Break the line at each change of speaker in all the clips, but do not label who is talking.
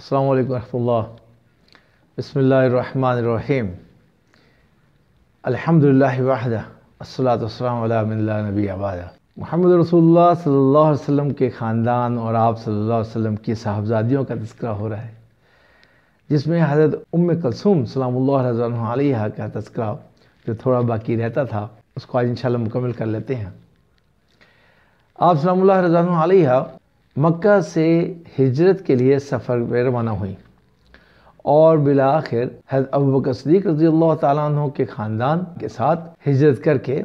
अल्लाम वरहमल्ला बसमीम अलहमदिल्ला वाहदा असलातम नबी महमद रसोल्ला सल्ला वसम के ख़ानदान और आप सल्ला वसम की साहबजादियों का तस्करा हो रहा है जिसमें हज़रत उम कलसूम सलाम्ला का तस्करा जो थोड़ा बाकी रहता था उसको आज इंशाल्लाह मुकम्मल कर लेते हैं आप सलाम रजान मक्का से हिजरत के लिए सफ़र में रवाना हुई और बिलाखिर आखिर अबू रजी अल्लाह तु के ख़ानदान के साथ हिजरत करके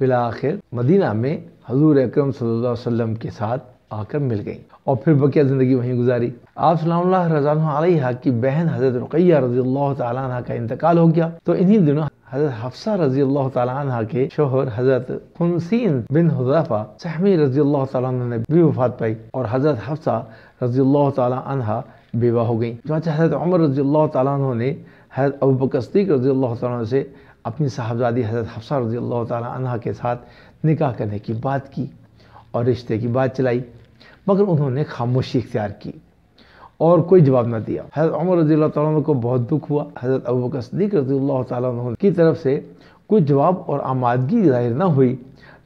बिलाखिर मदीना में हजूर अक्रम सल्लल्लाहु वसम के साथ आकर मिल गई और फिर बकिया ज़िंदगी वहीं गुजारी आप रज़ा की बहन हज़रत रुकैया रजी अल्लाह तह का इंतकाल हो गया तो इन्हीं दिनों हज़रत हफ्सा रजी अल्लाह तह के शोहर हज़रत खुनसिन बिन हजाफा सहमी रजी अल्लाह तह ने भी वफात पाई और हज़रत हफ्सा रजी अल्लाह तह बेवा हो गई चुनाच हज़रत उमर रजी अल्लाह तह ने हज़रत अबू बकस्तीक रजी अल्लाह तह से अपनी साहबजादी हज़रत हफ्सा रजी अल्लाह तह के साथ निकाह करने की बात की और रिश्ते की बात चलाई मगर उन्होंने खामोशी इख्तियार की और कोई जवाब ना दिया हज़रत उमर रजी तु को बहुत दुख हुआ हज़रत अबू बकर सदीक रजी की तरफ से कोई जवाब और आमादगी जाहिर ना हुई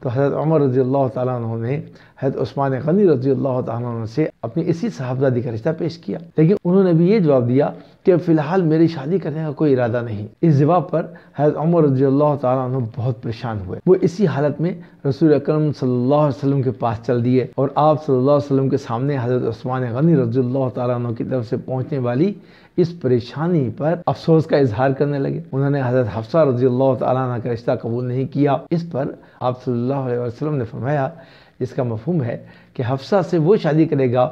तो हज़रत उमर रजी तु ने हैद उस्मान गनी रजी अल्लाह से अपनी इसी साहबजादी का रिश्ता पेश किया लेकिन उन्होंने भी ये जवाब दिया कि फ़िलहाल मेरी शादी करने का कोई इरादा नहीं इस जवाब पर हैद उमर रजी अल्लाह तु बहुत परेशान हुए वो इसी हालत में रसूल अक्रम सल्लाम के पास चल दिए और आप सल्लल्लाहु के सामने हजरत उस्मान गनी रजी अल्लाह तु की तरफ से पहुँचने वाली इस परेशानी पर अफसोस का इजहार करने लगे उन्होंने हजरत हफ्सा रजी अल्लाह तु का रिश्ता कबूल नहीं किया इस पर आप सल्लाम ने फरमाया इसका मफहम है कि हफ्सा से वो शादी करेगा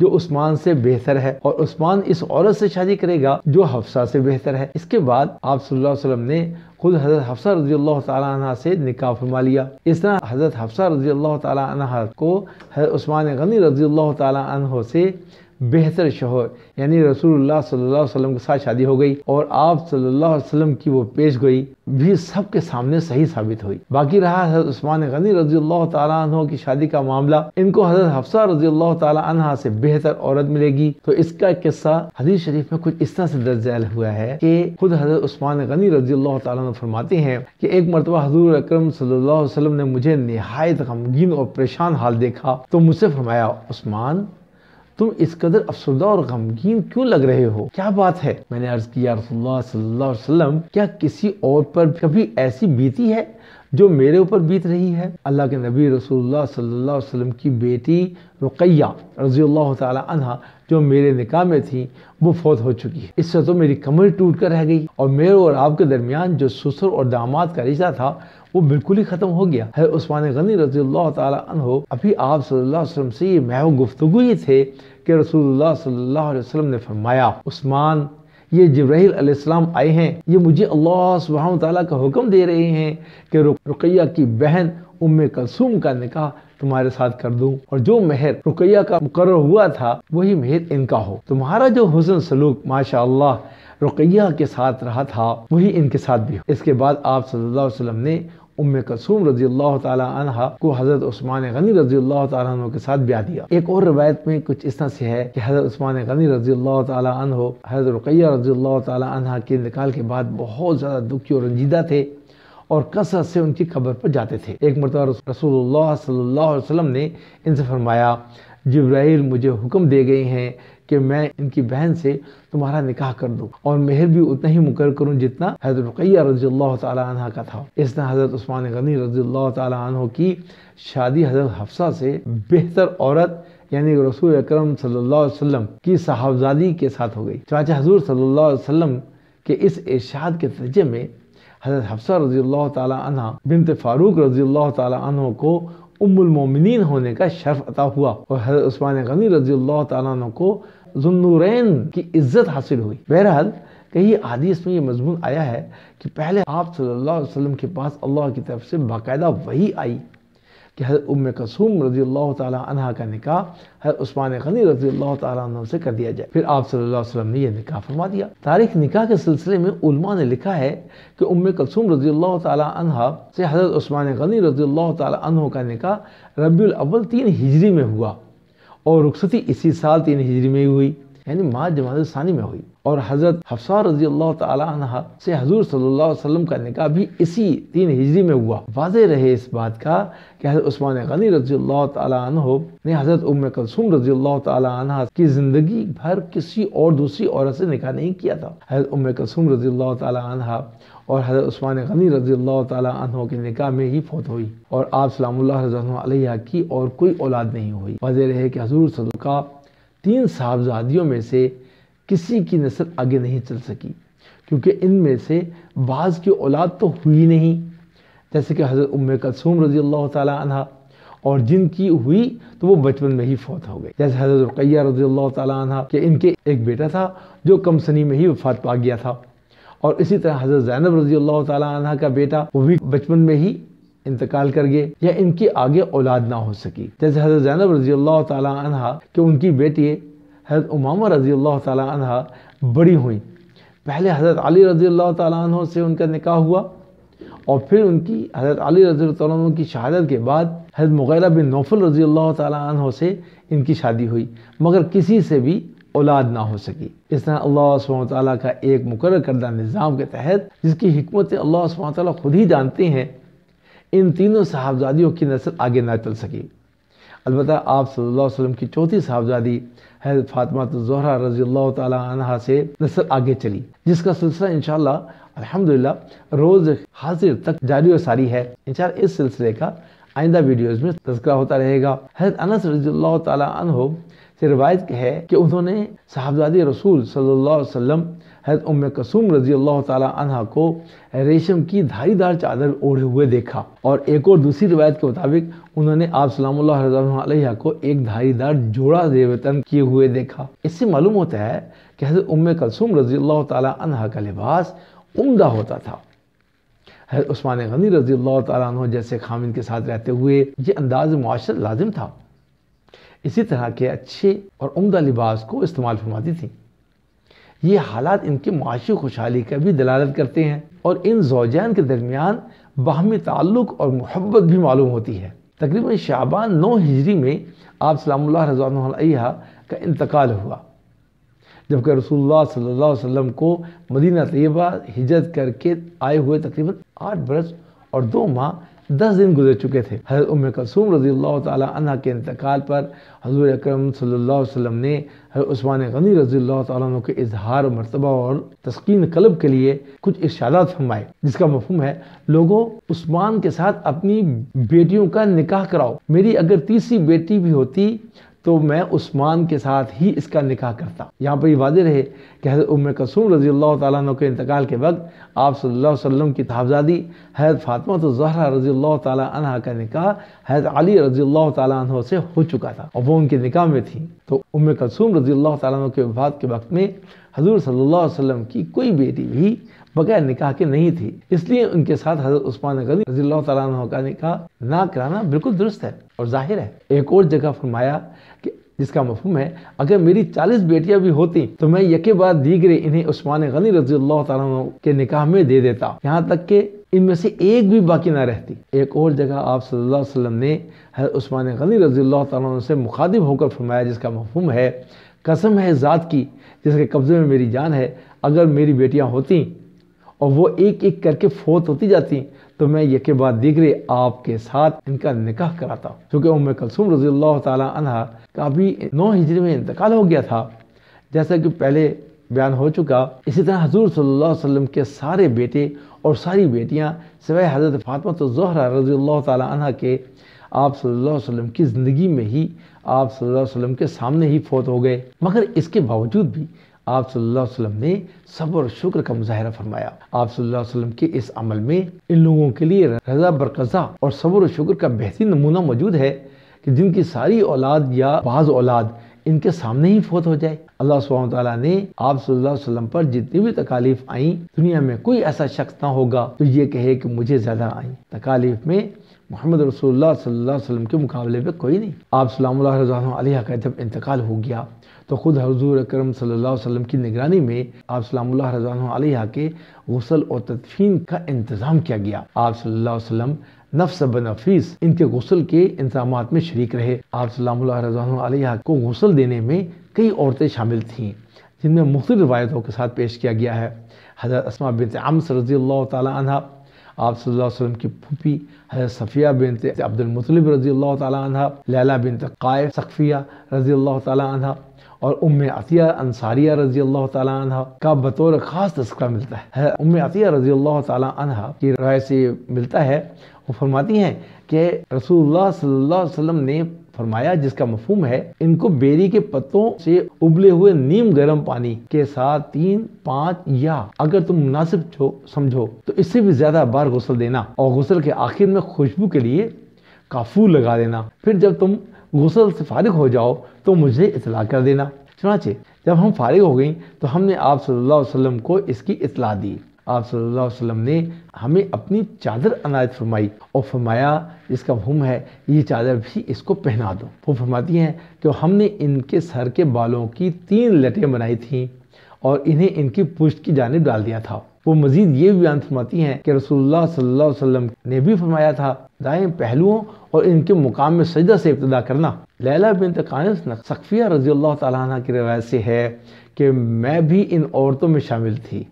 जो उस्मान से बेहतर है और उस्मान इस औरत से शादी करेगा जो हफ्सा से बेहतर है इसके बाद आप सल्लल्लाहु अलैहि वसल्लम ने खुद हजरत हफ्सा रजी अल्लाह तह से निकाह फरमा लिया इस तरह हजरत हफ्सा रजी अल्लाह तह को हजरत उस्मान गनी रजी अल्लाह तह से बेहतर शोहर यानी रसूलुल्लाह सल्लल्लाहु अलैहि वसल्लम के साथ शादी हो गई और आप सल्लल्लाहु अलैहि वसल्लम की वो पेश गई भी सबके सामने सही साबित हुई बाकी रहा हजरत उस्मान गनी रजी अल्लाह तहों की शादी का मामला इनको हजरत हफ्सा रजी अल्लाह तहा से बेहतर औरत मिलेगी तो इसका किस्सा हदीस शरीफ में कुछ इस तरह से दर्ज हुआ है कि खुद हजरत उस्मान गनी रजी अल्लाह तला फरमाते हैं कि एक मरतबा हजूर अक्रम सल्लल्लाहु अलैहि वसल्लम ने मुझे नहायत गमगीन और परेशान हाल देखा तो मुझसे फरमाया उस्मान तुम इस कदर अफसुदा और गमगीन क्यों लग रहे हो क्या बात है मैंने अर्ज किया वसल्लम क्या किसी और पर कभी ऐसी बीती है जो मेरे ऊपर बीत रही है अल्लाह के नबी रसूलुल्लाह सल्लल्लाहु अलैहि वसल्लम की बेटी रुकैया रजी अल्लाह जो मेरे निकाह में थी वो फौत हो चुकी है इससे तो मेरी कमर टूट कर रह गई और मेरे और आपके दरमियान जो ससुर और दामाद का रिश्ता था वो बिल्कुल ही ख़त्म हो गया है उस्मान गनी रजी तहो अभी आप सल्लाम से ये महव गुफ्तु ही थे कि रसूलुल्लाह सल्लाम ने फरमाया उस्मान ये जब्राहील अलैहिस्सलाम आए हैं ये मुझे अल्लाह सुबह ताला का हुक्म दे रहे हैं कि रुकैया की बहन उम कलसूम का निकाह तुम्हारे साथ कर दूं और जो मेहर रुकैया का मुकर हुआ था वही मेहर इनका हो तुम्हारा जो हुसन सलूक माशा रुकैया के साथ रहा था वही इनके साथ भी हो इसके बाद आप सल्लल्लाहु अलैहि वसल्लम ने उम कसूम रजी अल्लाह को हज़रत उस्मान गनी रजी अल्लाह के साथ ब्याह दिया एक और रवायत में कुछ इस तरह से है कि हज़रत उस्मान गनी रजी अल्लाह तहो हज़रत रुकैया रजी अल्लाह के निकाल के बाद बहुत ज़्यादा दुखी और रंजीदा थे और कसरत से उनकी कब्र पर जाते थे एक मरतबा रसूल सल्लल्लाहु ने इनसे फरमाया जब्राइल मुझे हुक्म दे गए हैं कि मैं इनकी बहन से तुम्हारा निकाह कर दूँ और मेहर भी उतना ही मुकर करूँ जितना हजरत रजी अल्लाह तह का था तरह हज़रत ऊस्मान गनी अल्लाह तह की शादी हजरत हफ्सा से बेहतर औरत यानी रसूल अक्रम सल्लाम की साहबजादी के साथ हो गई चाचा हजूर सल्ला वसम के इस इर्शाद के नतीजे में हज़रत हफ्सा रजी अल्लाह तला फ़ारूक रजी अल्लाह तला को उम्मिन होने का शर्फ अता हुआ और हज़रत उस्मान गनी रजी अल्लाह को जुन्नूरैन की इज्जत हासिल हुई बहरहाल कई हदीस में ये मजमून आया है कि पहले आप सल्लल्लाहु अलैहि वसल्लम के पास अल्लाह की तरफ से बाकायदा वही आई कि हर उम कसूम रजी अल्लाह तह का निका हर उस्मान गनी रजी अल्लाह तह से कर दिया जाए फिर आप सल्लल्लाहु ने यह निका फरमा दिया तारीख निका के सिलसिले में उलमा ने लिखा है कि उम कसूम रजी अल्लाह तह से हजरत उस्मान गनी रजी अल्लाह तह का निका रबी अव्वल तीन हिजरी में हुआ और रुखसती इसी साल तीन हिजरी में ही हुई यानी माँ जमात में हुई और हज़रत हफ्सा रजी अल्लाह तहा से हजूर सल्लल्लाहु अलैहि वसल्लम का निकाह भी इसी तीन हिजरी में हुआ वाजे रहे इस बात का कि हज़रत उस्मान गनी रजी अल्लाह तहो ने हज़रत उम कलसूम रजी अल्लाह तहा की ज़िंदगी भर किसी और दूसरी औरत से निकाह नहीं किया था हज़रत उम कलसूम रजी अल्लाह तहा और हज़रत उस्मान गनी रजी अल्लाह तहों के निकाह में ही फौत हुई और आप सलाम्ला की और कोई औलाद नहीं हुई वाजे रहे कि हजूर सदका तीन साहबजादियों में से किसी की नस्ल आगे नहीं चल सकी क्योंकि इनमें से बाज़ की औलाद तो हुई नहीं जैसे कि हज़रत उम कलसूम रज़ी अल्लाह तहा और जिनकी हुई तो वो बचपन में ही फौत हो गई जैसे हज़रत रुकैया रज़ी अल्लाह तहा कि इनके एक बेटा था जो कम सनी में ही वफात पा गया था और इसी तरह हज़रत जैनब रज़ी अल्लाह तहा का बेटा वो भी बचपन में ही इंतकाल कर गए या इनकी आगे औलाद ना हो सकी जैसे हज़रत जैनब रज़ी अल्लाह तहा के उनकी बेटी हज़रत उमामा रज़ी अल्लाह तहा बड़ी हुई पहले हज़रत अली रज़ी अल्लाह तहों से उनका निकाह हुआ और फिर उनकी हज़रत अली रज़ी तहों की शहादत के बाद हज़रत मुगैरा बिन नौफल रज़ी अल्लाह तहों से इनकी शादी हुई मगर किसी से भी औलाद ना हो सकी इस तरह अल्लाह सुबह का एक मुकर करदा निज़ाम के तहत जिसकी हमत अल्लाह सुबह खुद ही जानते हैं इन तीनों साहबजादियों की नस्ल आगे ना चल सकी अलबत् आप सल्लल्लाहु अलैहि वसल्लम की चौथी साहबजादी हजरत फातमा तो जहरा रजी अल्लाह तह से नस्ल आगे चली जिसका सिलसिला इनशाला अलहमदिल्ला रोज़ हाजिर तक जारी और सारी है इन इस सिलसिले का आइंदा वीडियोज़ में तस्करा होता रहेगा हजरत अनस रजी अल्लाह तह से रिवायत है कि उन्होंने साहबजादी रसूल सल्लल्लाहु अलैहि वसल्लम हजरत उम कसूम रजी अल्लाह तह को रेशम की धारीदार चादर ओढ़े हुए देखा और एक और दूसरी रिवायत के मुताबिक उन्होंने आप सलाम को एक धारीदार जोड़ा वतन किए हुए देखा इससे मालूम होता है कि हजरत उम कलसुम रजी अल्लाह तह का लिबास उमदा होता था हजरत उस्मान गनी रजी अल्लाह तह जैसे खामिन के साथ रहते हुए ये अंदाज मुआशर लाजिम था इसी तरह के अच्छे और उमदा लिबास को इस्तेमाल फरमाती थी ये हालात इनके माशी खुशहाली का भी दलालत करते हैं और इन जोजैन के दरमियान बाहमी ताल्लुक और मोहब्बत भी मालूम होती है तकरीबन शाबान नौ हिजरी में आप सलाम्ला रजवानहा का इंतकाल हुआ जबकि रसूलुल्लाह सल्लल्लाहु अलैहि वसल्लम को मदीना तयबा हिजरत करके आए हुए तकरीबन आठ बरस और दो माह दस दिन गुजर चुके थे हज़रत उम्र कसूम रजी अल्लाह के इंतकाल पर हजूर अक्रम वसम ने उस्मान गनी रजी अल्लाह के इजहार मरतबा और तस्किन कलब के लिए कुछ इर्शादात फरमाए जिसका मफहम है लोगों उस्मान के साथ अपनी बेटियों का निकाह कराओ मेरी अगर तीसरी बेटी भी होती तो मैं उस्मान के साथ ही इसका निकाह करता यहाँ पर ये वादे रहे कि हज़रत उम कसूम रज़ी अल्लाह तु के इंतकाल के वक्त आप सल्लल्लाहु अलैहि वसल्लम की ताहबजादी हज़रत फातमा तो जहरा रज़ी अल्लाह तह का निकाह हज़रत अली रज़ी अल्लाह तह से हो चुका था और वो उनके निकाह में थी तो उम्र कसूम रज़ी अल्लाह तु के वफात के वक्त में हजूर सल्ला वसम की कोई बेटी भी बगैर निकाह के नहीं थी इसलिए उनके साथ हजरत उस्मान गनी रजील्ला का निकाह ना कराना बिल्कुल दुरुस्त है और जाहिर है एक और जगह फरमाया कि जिसका मफहम है अगर मेरी चालीस बेटियां भी होती तो मैं यके बाद दीगरे इन्हें उस्मान गनी रजी अल्लाह के निकाह में दे देता यहाँ तक के इनमें से एक भी बाकी ना रहती एक और जगह आप सल्लल्लाहु अलैहि वसल्लम ने हर उस्मान गनी रजी अल्लाह से मुखातिब होकर फरमाया जिसका मफहम है कसम है ज़ात की जिसके कब्ज़े में मेरी जान है अगर मेरी बेटियाँ होती और वो एक एक करके फोत होती जाती तो मैं यके बाद दिगरे आपके साथ इनका निकाह कराता हूँ क्योंकि उम्म कलसूम रजी अल्लाह तहा का भी नौ हिजरी में इंतकाल हो गया था जैसा कि पहले बयान हो चुका इसी तरह हजूर सल्ला वसम के सारे बेटे और सारी बेटियाँ सिवाय हज़रत फातमा तो जहरा रजी अल्लाह के आप सल्लल्लाहु अलैहि वसल्लम की ज़िंदगी में ही आप सल्लल्लाहु अलैहि वसल्लम के सामने ही फोत हो गए मगर इसके बावजूद भी आप सल्लल्लाहु अलैहि वसल्लम ने सब्र शुक्र का मुजाहरा फरमाया आप सल्लल्लाहु अलैहि वसल्लम के इस अमल में इन लोगों के लिए रजा बरकजा और सब्र और शुक्र का बेहतरीन नमूना मौजूद है कि जिनकी सारी औलाद या बाज़ औलाद इनके सामने ही फोत हो जाए अल्लाह सुबह तला ने आप वसल्लम पर जितनी भी तकालीफ आई दुनिया में कोई ऐसा शख्स ना होगा तो ये कहे कि मुझे ज़्यादा आई तकालीफ में मोहम्मद रसूलुल्लाह सल्लल्लाहु अलैहि वसल्लम के मुकाबले में कोई नहीं आप सलाम का जब इंतकाल हो गया तो ख़ुद हजूर अक्रम वसल्लम की निगरानी में आप सलाम्ला रजान के गसल और तदफीन का इंतज़ाम किया गया आप सल्लम नफ्स बनफीस इनके गसल के इंतजाम में शरीक रहे आप सलाम्ला रजान को गसल देने में कई औरतें शामिल थीं जिनमें मुख्त रवायतों के साथ पेश किया गया है हज़रत असमा बिन आमस रजी अल्लाह तह आप वसल्लम की फूफी हज़रत सफ़िया बिन अब्दुलमतलब रजी अल्लाह तह लैला बिन कायब सफ़िया रजी अल्लाह तह और उम अतिया अंसारिया रजी अल्लाह तह का बतौर ख़ास तस्करा मिलता है उम अतिया रजी अल्लाह तह की राय से मिलता है वो फरमाती हैं कि रसूलुल्लाह सल्लल्लाहु अलैहि वसल्लम ने फरमाया जिसका मफहम है इनको बेरी के पत्तों से उबले हुए नीम गर्म पानी के साथ तीन पाँच या अगर तुम मुनासिब समझो तो इससे भी ज्यादा बार गसल देना और गसल के आखिर में खुशबू के लिए काफू लगा देना फिर जब तुम गुसल से फारिग हो जाओ तो मुझे इतला कर देना चुनाचे जब हम फारिग हो गई तो हमने आप सल्लल्लाहु अलैहि वसल्लम को इसकी इतला दी आप सल्लल्लाहु अलैहि वसल्लम ने हमें अपनी चादर अनायत फरमाई और फरमाया इसका हुम है ये चादर भी इसको पहना दो वो फरमाती हैं कि हमने इनके सर के बालों की तीन लटें बनाई थी और इन्हें इनकी पुष्ट की जानब डाल दिया था वो मजीद ये बयान फरमाती हैं कि रसूलुल्लाह सल्लल्लाहु अलैहि वसल्लम ने भी फरमाया था दाएं पहलुओं और इनके मुकाम में सजदा से इब्तदा करना लैला बिन तकानस सकफिया रजी अल्लाह की रवायत से है कि मैं भी इन औरतों में शामिल थी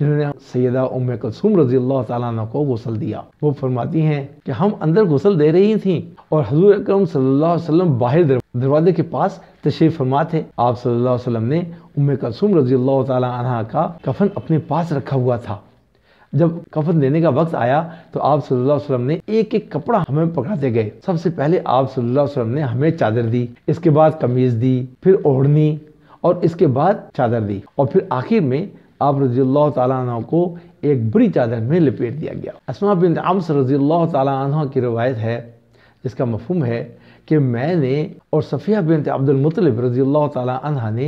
जिन्होंने सैदा उम कलसूम रजी अल्लाह तला को गसल दिया वो फरमाती हैं कि हम अंदर गसल दे रही थी और हजूर अक्रम सल्लल्लाहु बाहर दरवाजे के पास तशरीफ फरमा थे आप सल्लल्लाहु अलैहि वसल्लम ने उम कलसूम रजी अल्लाह तला का कफन अपने पास रखा हुआ था जब कफन देने का वक्त आया तो आप सल्लल्लाहु अलैहि वसल्लम ने एक एक कपड़ा हमें पकड़ाते गए सबसे पहले आप सल्लल्लाहु अलैहि वसल्लम ने हमें चादर दी इसके बाद कमीज दी फिर ओढ़नी और इसके बाद चादर दी और फिर आखिर में आप रजी अल्लाह तु को एक बड़ी चादर में लपेट दिया गया असमा बिन अम्स रजी अल्लाह तु की रवायत है जिसका मफहम है कि मैंने और सफ़िया बिन अब्दुलमतलब रजी अल्लाह तह ने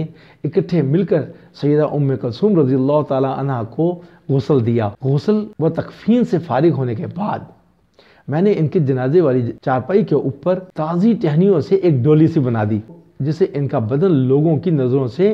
इकट्ठे मिलकर सैदा उम कलसूम रजी अल्लाह तह को गसल दिया गसल व तकफीन से फारिग होने के बाद मैंने इनके जनाजे वाली चारपाई के ऊपर ताज़ी टहनियों से एक डोली सी बना दी जिसे इनका बदन लोगों की नज़रों से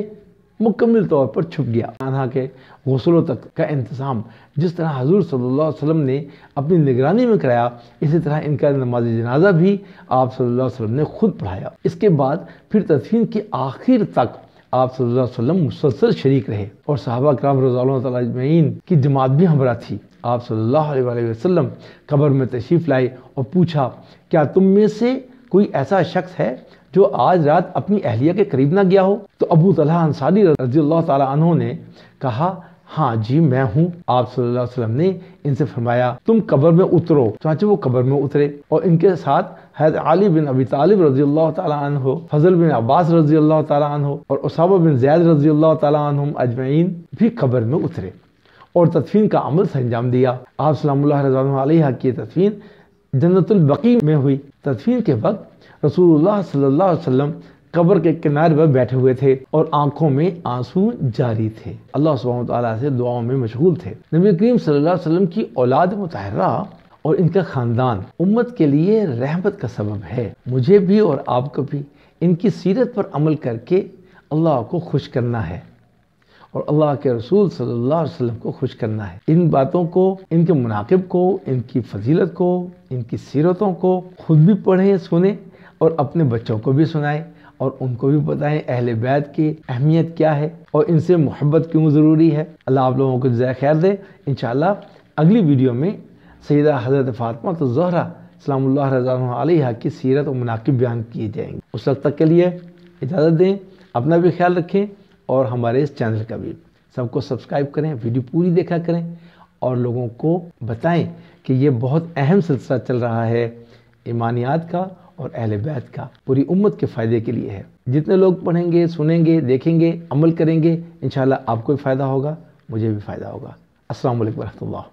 मुकम्मल तौर पर छुप गया आना के गसलों तक का इंतज़ाम जिस तरह हजूर सल्लल्लाहु अलैहि वसल्लम ने अपनी निगरानी में कराया इसी तरह इनका नमाज जनाजा भी आप सल्लल्लाहु अलैहि वसल्लम ने खुद पढ़ाया इसके बाद फिर तदफीन के आखिर तक आप सल्लल्लाहु अलैहि वसल्लम मुसलसल शरीक रहे और साहबा कराम रजालमैन की जमात भी हमरा थी आप सल्ला अलैहि कबर में तशरीफ़ लाए और पूछा क्या तुम में से कोई ऐसा शख्स है जो आज रात अपनी अहलिया के करीब ना गया हो तो अबू तला अंसारी रजी अल्लाह तु ने कहा हाँ जी मैं हूँ आप सल्लल्लाहु अलैहि वसल्लम ने इनसे फरमाया तुम कब्र में उतरो चाचे वो कब्र में उतरे और इनके साथ हैद अली बिन अबी तालिब रजी अल्लाह तहो फजल बिन अब्बास रजी अल्लाह तहो और उसाबा बिन जैद रजी अल्लाह तम अजमैन भी कब्र में उतरे और तदफीन का अमल संजाम दिया आप सलाम की तदफीन जन्नतुलबकी में हुई तस्वीर के वक्त रसूलुल्लाह सल्लल्लाहु अलैहि वसल्लम कब्र के किनारे पर बैठे हुए थे और आंखों में आंसू जारी थे अल्लाह सुबह से दुआओं में मशगूल थे नबी करीम सल्लल्लाहु अलैहि वसल्लम की औलाद मुतहरा और इनका ख़ानदान उम्मत के लिए रहमत का सबब है मुझे भी और आपको भी इनकी सीरत पर अमल करके अल्लाह को खुश करना है और अल्लाह के रसूल सल्लल्लाहु अलैहि वसल्लम को खुश करना है इन बातों को इनके मुनाकिब को इनकी फजीलत को इनकी सीरतों को खुद भी पढ़ें सुने और अपने बच्चों को भी सुनाएं और उनको भी बताएं अहल बैत की अहमियत क्या है और इनसे मोहब्बत क्यों ज़रूरी है अल्लाह आप लोगों को जय खैर दे इन अगली वीडियो में सैदा हज़रत फ़ातमा तो जहरा सलाम्ला रजा की सीरत और मुनाकिब बयान किए जाएंगे उस वक्त तक के लिए इजाज़त दें अपना भी ख्याल रखें और हमारे इस चैनल का भी सबको सब्सक्राइब करें वीडियो पूरी देखा करें और लोगों को बताएं कि ये बहुत अहम सिलसिला चल रहा है ईमानियात का और अहल बैत का पूरी उम्मत के फ़ायदे के लिए है जितने लोग पढ़ेंगे सुनेंगे देखेंगे अमल करेंगे इन आपको भी फ़ायदा होगा मुझे भी फ़ायदा होगा असल वरह